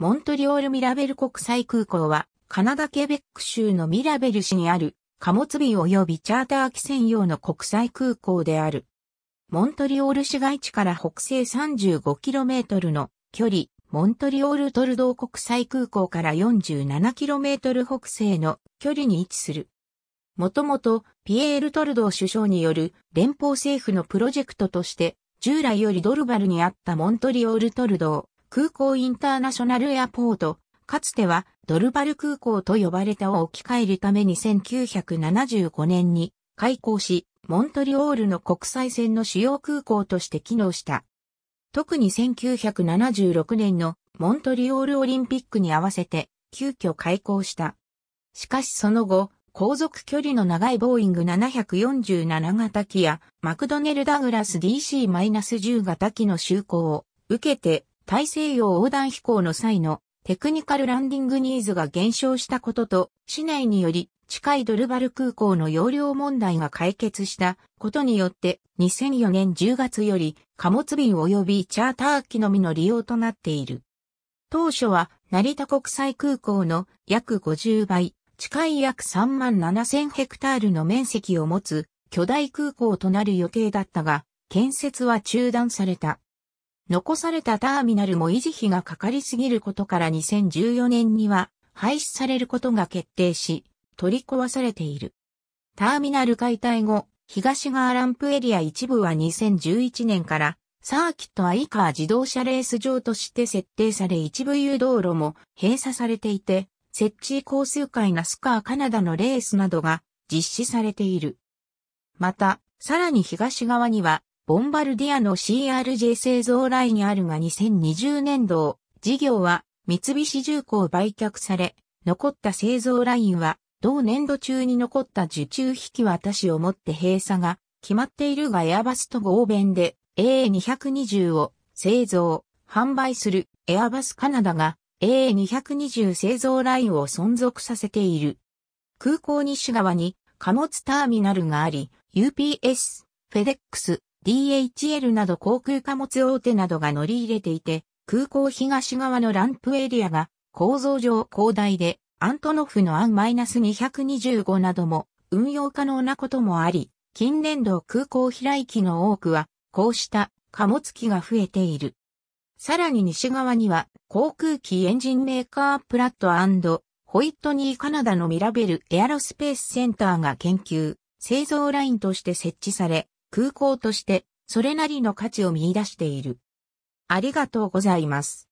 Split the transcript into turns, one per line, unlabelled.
モントリオール・ミラベル国際空港は、カナダ・ケベック州のミラベル市にある、貨物便及びチャーター機専用の国際空港である。モントリオール市街地から北西 35km の距離、モントリオール・トルドー国際空港から 47km 北西の距離に位置する。もともと、ピエール・トルドー首相による連邦政府のプロジェクトとして、従来よりドルバルにあったモントリオール・トルドー、空港インターナショナルエアポート、かつてはドルバル空港と呼ばれたを置き換えるために1975年に開港し、モントリオールの国際線の主要空港として機能した。特に1976年のモントリオールオリンピックに合わせて急遽開港した。しかしその後、航続距離の長いボーイング747型機やマクドネル・ダグラス DC-10 型機の就航を受けて大西洋横断飛行の際のテクニカルランディングニーズが減少したことと、市内により近いドルバル空港の容量問題が解決したことによって2004年10月より貨物便及びチャーター機のみの利用となっている。当初は成田国際空港の約50倍、近い約3万7000ヘクタールの面積を持つ巨大空港となる予定だったが、建設は中断された。残されたターミナルも維持費がかかりすぎることから2014年には廃止されることが決定し、取り壊されている。ターミナル解体後、東側ランプエリア一部は2011年からサーキットアイカー自動車レース場として設定され一部誘導路も閉鎖されていて、設置交数回ナスカーカナダのレースなどが実施されている。また、さらに東側にはボンバルディアの CRJ 製造ラインにあるが2020年度、事業は三菱重工売却され、残った製造ラインは、同年度中に残った受注引き渡しをもって閉鎖が決まっているがエアバスと合弁で AA220 を製造、販売するエアバスカナダが AA220 製造ラインを存続させている。空港西側に貨物ターミナルがあり、UPS、フェデックス、DHL など航空貨物大手などが乗り入れていて、空港東側のランプエリアが構造上広大で、アントノフのアン -225 なども運用可能なこともあり、近年度空港飛来機の多くは、こうした貨物機が増えている。さらに西側には、航空機エンジンメーカープラットホイットニーカナダのミラベルエアロスペースセンターが研究、製造ラインとして設置され、空港として、それなりの価値を見出している。ありがとうございます。